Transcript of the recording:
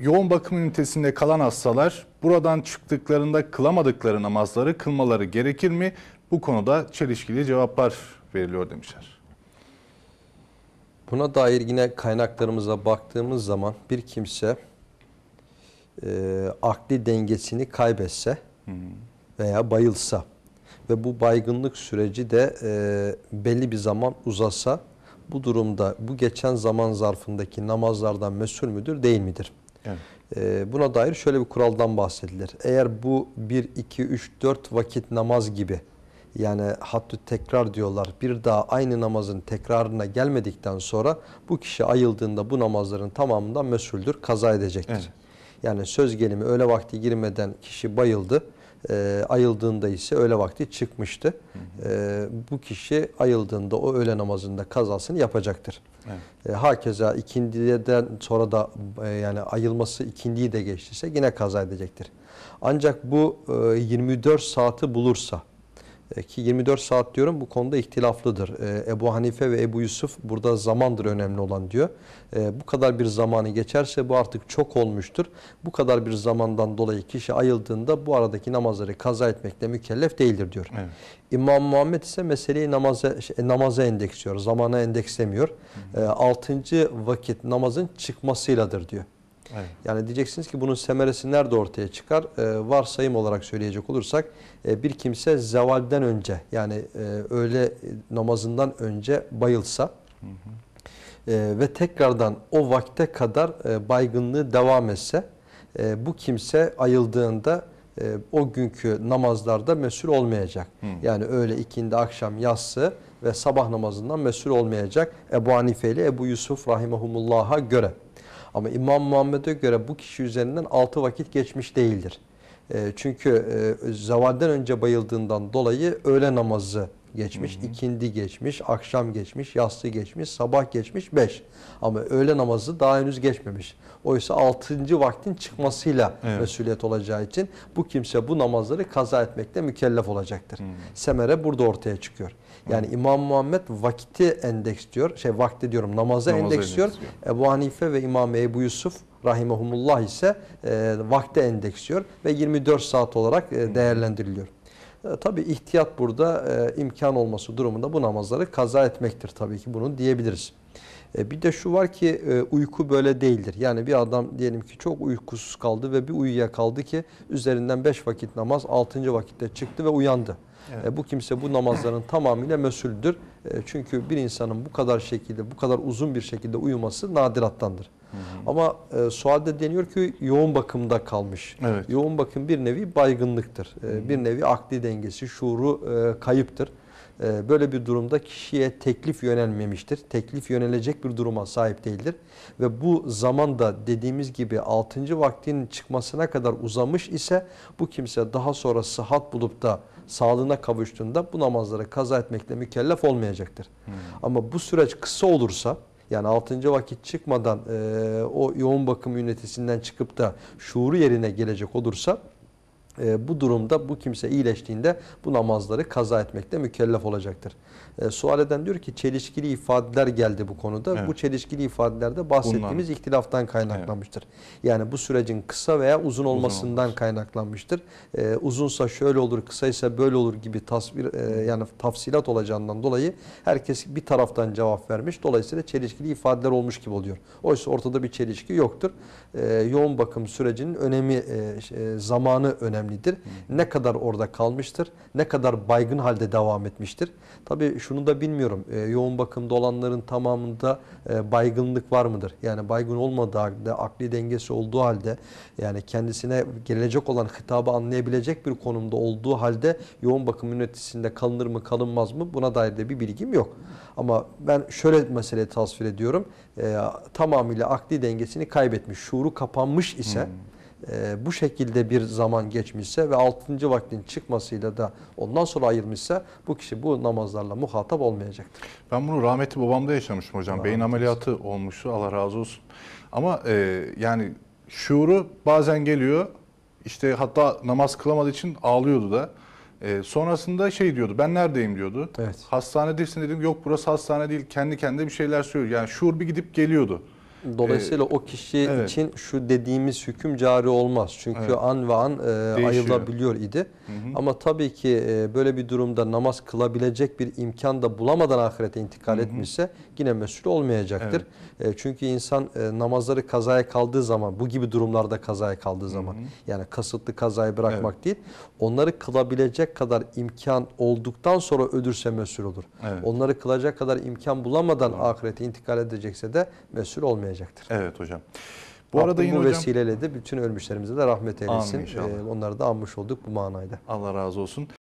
yoğun bakım ünitesinde kalan hastalar buradan çıktıklarında kılamadıkları namazları kılmaları gerekir mi? Bu konuda çelişkili cevaplar veriliyor demişler. Buna dair yine kaynaklarımıza baktığımız zaman bir kimse e, akli dengesini kaybetse veya bayılsa ve bu baygınlık süreci de e, belli bir zaman uzasa bu durumda bu geçen zaman zarfındaki namazlardan mesul müdür değil midir? Evet. Ee, buna dair şöyle bir kuraldan bahsedilir. Eğer bu 1, 2, 3, 4 vakit namaz gibi yani hattü tekrar diyorlar bir daha aynı namazın tekrarına gelmedikten sonra bu kişi ayıldığında bu namazların tamamından mesuldür, kaza edecektir. Evet. Yani söz gelimi öğle vakti girmeden kişi bayıldı e, ayıldığında ise öğle vakti çıkmıştı. Hı hı. E, bu kişi ayıldığında o öğle namazında kazasını yapacaktır. Evet. E, hakeza ikindiden sonra da e, yani ayılması ikindiyi de geçtiyse yine kaza edecektir. Ancak bu e, 24 saati bulursa e, ki 24 saat diyorum bu konuda ihtilaflıdır. E, Ebu Hanife ve Ebu Yusuf burada zamandır önemli olan diyor. E, bu kadar bir zamanı geçerse bu artık çok olmuştur. Bu kadar bir zamandan dolayı kişi ayıldığında bu aradaki namazları kaza etmekle mükellef değildir diyor. Evet. İmam Muhammed ise meseleyi namaza, şey, namaza endeksliyor, zamana endekslemiyor. Hı hı. Altıncı vakit namazın çıkmasıyladır diyor. Evet. Yani diyeceksiniz ki bunun semeresi nerede ortaya çıkar? E, varsayım olarak söyleyecek olursak e, bir kimse zevalden önce yani e, öğle namazından önce bayılsa hı hı. E, ve tekrardan o vakte kadar e, baygınlığı devam etse e, bu kimse ayıldığında e, o günkü namazlarda mesul olmayacak. Hı. Yani öğle ikindi akşam yassı ve sabah namazından mesul olmayacak Ebu Hanife ile Ebu Yusuf Rahimahumullah'a göre. Ama İmam Muhammed'e göre bu kişi üzerinden 6 vakit geçmiş değildir. E, çünkü e, zavalden önce bayıldığından dolayı öğle namazı geçmiş, hı hı. ikindi geçmiş, akşam geçmiş, yastı geçmiş, sabah geçmiş beş. Ama öğle namazı daha henüz geçmemiş. Oysa altıncı vaktin çıkmasıyla evet. mesuliyet olacağı için bu kimse bu namazları kaza etmekle mükellef olacaktır. Hı. Semere burada ortaya çıkıyor. Yani hı. İmam Muhammed vakti endeksliyor Şey vakti diyorum namaza, namaza endeks diyor. Ebu Hanife ve İmam Ebu Yusuf rahimahumullah ise e, vakte endeksliyor ve 24 saat olarak e, değerlendiriliyor. E, tabii ihtiyat burada e, imkan olması durumunda bu namazları kaza etmektir tabii ki bunu diyebiliriz. E, bir de şu var ki e, uyku böyle değildir. Yani bir adam diyelim ki çok uykusuz kaldı ve bir uyuya kaldı ki üzerinden 5 vakit namaz 6. vakitte çıktı ve uyandı. Evet. E, bu kimse bu namazların tamamıyla mesuldür. E, çünkü bir insanın bu kadar şekilde bu kadar uzun bir şekilde uyuması nadirattandır. Ama e, sualde deniyor ki yoğun bakımda kalmış. Evet. Yoğun bakım bir nevi baygınlıktır. E, bir nevi akli dengesi, şuuru e, kayıptır. E, böyle bir durumda kişiye teklif yönelmemiştir. Teklif yönelecek bir duruma sahip değildir. Ve bu zamanda dediğimiz gibi 6. vaktinin çıkmasına kadar uzamış ise bu kimse daha sonra sıhhat bulup da sağlığına kavuştuğunda bu namazları kaza etmekle mükellef olmayacaktır. Hmm. Ama bu süreç kısa olursa yani 6. vakit çıkmadan e, o yoğun bakım ünitesinden çıkıp da şuuru yerine gelecek olursa e, bu durumda bu kimse iyileştiğinde bu namazları kaza etmekte mükellef olacaktır. E, sual eden diyor ki çelişkili ifadeler geldi bu konuda. Evet. Bu çelişkili ifadelerde bahsettiğimiz Bundan. ihtilaftan kaynaklanmıştır. Evet. Yani bu sürecin kısa veya uzun olmasından uzun kaynaklanmıştır. E, uzunsa şöyle olur, kısaysa böyle olur gibi tasvir e, yani tafsilat olacağından dolayı herkes bir taraftan cevap vermiş. Dolayısıyla çelişkili ifadeler olmuş gibi oluyor. Oysa ortada bir çelişki yoktur. E, yoğun bakım sürecinin önemi, e, e zamanı önemli önemlidir. Ne kadar orada kalmıştır, ne kadar baygın halde devam etmiştir. Tabii şunu da bilmiyorum, e, yoğun bakımda olanların tamamında e, baygınlık var mıdır? Yani baygın olmadığı halde, akli dengesi olduğu halde, yani kendisine gelecek olan hitabı anlayabilecek bir konumda olduğu halde yoğun bakım yöneticisinde kalınır mı kalınmaz mı buna dair de bir bilgim yok. Ama ben şöyle meseleyi tasvir ediyorum, e, tamamıyla akli dengesini kaybetmiş, şuuru kapanmış ise... Hı hmm. E, bu şekilde bir zaman geçmişse ve altıncı vaktin çıkmasıyla da ondan sonra ayrılmışsa bu kişi bu namazlarla muhatap olmayacaktır. Ben bunu rahmetli babamda yaşamışım hocam. Rahmetli. Beyin ameliyatı olmuştu Allah razı olsun. Ama e, yani şuuru bazen geliyor İşte hatta namaz kılamadığı için ağlıyordu da. E, sonrasında şey diyordu ben neredeyim diyordu. Evet. Hastane desin dedim yok burası hastane değil kendi kendine bir şeyler söylüyor. Yani şuur bir gidip geliyordu. Dolayısıyla ee, o kişi evet. için şu dediğimiz hüküm cari olmaz. Çünkü evet. an ve an e, ayrılabiliyor idi. Hı hı. Ama tabii ki e, böyle bir durumda namaz kılabilecek bir imkan da bulamadan ahirete intikal hı hı. etmişse yine mesul olmayacaktır. Evet. E, çünkü insan e, namazları kazaya kaldığı zaman bu gibi durumlarda kazaya kaldığı zaman hı hı. yani kasıtlı kazayı bırakmak evet. değil onları kılabilecek kadar imkan olduktan sonra ödürse mesul olur. Evet. Onları kılacak kadar imkan bulamadan evet. ahirete intikal edecekse de mesul olmayacaktır uğrayacaktır. Evet hocam. Bu arada yine bu hocam, vesileyle de bütün ölmüşlerimize de rahmet eylesin. Ee, onları da anmış olduk bu manayla. Allah razı olsun.